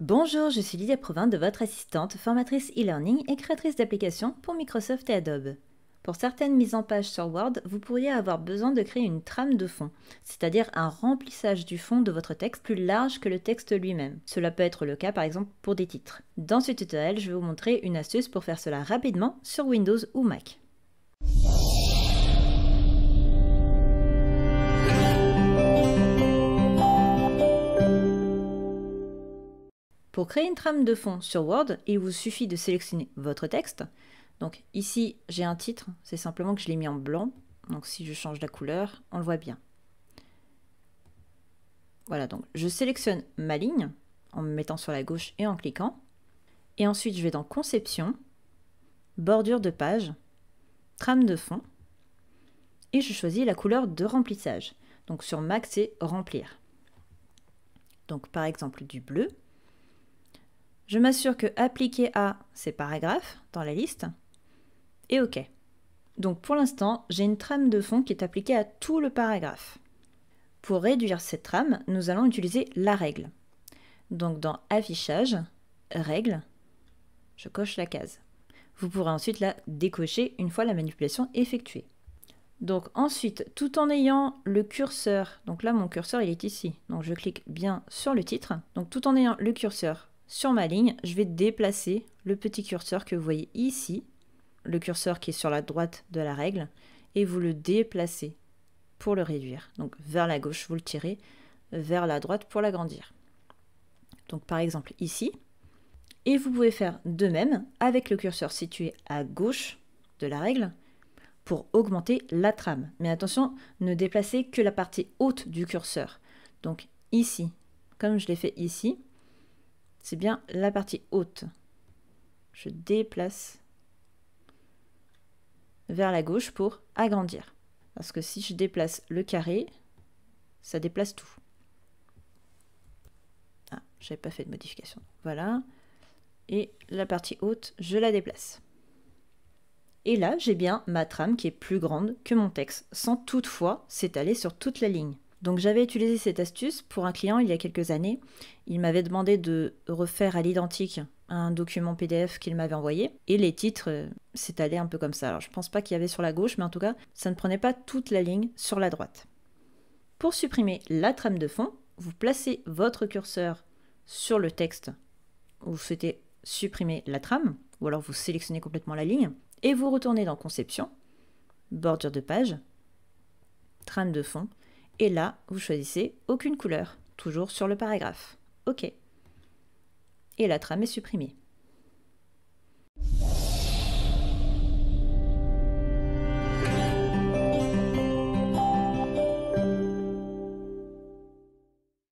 Bonjour, je suis Lydia Provin de votre assistante, formatrice e-learning et créatrice d'applications pour Microsoft et Adobe. Pour certaines mises en page sur Word, vous pourriez avoir besoin de créer une trame de fond, c'est-à-dire un remplissage du fond de votre texte plus large que le texte lui-même. Cela peut être le cas par exemple pour des titres. Dans ce tutoriel, je vais vous montrer une astuce pour faire cela rapidement sur Windows ou Mac. Pour créer une trame de fond sur Word, il vous suffit de sélectionner votre texte. Donc ici, j'ai un titre, c'est simplement que je l'ai mis en blanc. Donc si je change la couleur, on le voit bien. Voilà, donc je sélectionne ma ligne en me mettant sur la gauche et en cliquant. Et ensuite, je vais dans Conception, Bordure de page, Trame de fond, et je choisis la couleur de remplissage. Donc sur Mac, c'est Remplir. Donc par exemple du bleu, je m'assure que appliquer à, ces paragraphes dans la liste, est OK. Donc pour l'instant, j'ai une trame de fond qui est appliquée à tout le paragraphe. Pour réduire cette trame, nous allons utiliser la règle. Donc dans Affichage, Règle, je coche la case. Vous pourrez ensuite la décocher une fois la manipulation effectuée. Donc ensuite, tout en ayant le curseur, donc là mon curseur il est ici, donc je clique bien sur le titre, donc tout en ayant le curseur sur ma ligne, je vais déplacer le petit curseur que vous voyez ici, le curseur qui est sur la droite de la règle, et vous le déplacez pour le réduire. Donc vers la gauche, vous le tirez, vers la droite pour l'agrandir. Donc par exemple ici, et vous pouvez faire de même avec le curseur situé à gauche de la règle pour augmenter la trame. Mais attention, ne déplacez que la partie haute du curseur. Donc ici, comme je l'ai fait ici, c'est bien la partie haute. Je déplace vers la gauche pour agrandir. Parce que si je déplace le carré, ça déplace tout. Ah, j'avais pas fait de modification. Voilà. Et la partie haute, je la déplace. Et là, j'ai bien ma trame qui est plus grande que mon texte, sans toutefois s'étaler sur toute la ligne. Donc j'avais utilisé cette astuce pour un client il y a quelques années. Il m'avait demandé de refaire à l'identique un document PDF qu'il m'avait envoyé et les titres euh, s'étalaient un peu comme ça. Alors je pense pas qu'il y avait sur la gauche, mais en tout cas, ça ne prenait pas toute la ligne sur la droite. Pour supprimer la trame de fond, vous placez votre curseur sur le texte où vous souhaitez supprimer la trame, ou alors vous sélectionnez complètement la ligne, et vous retournez dans Conception, bordure de page, trame de fond, et là, vous choisissez aucune couleur, toujours sur le paragraphe. OK. Et la trame est supprimée.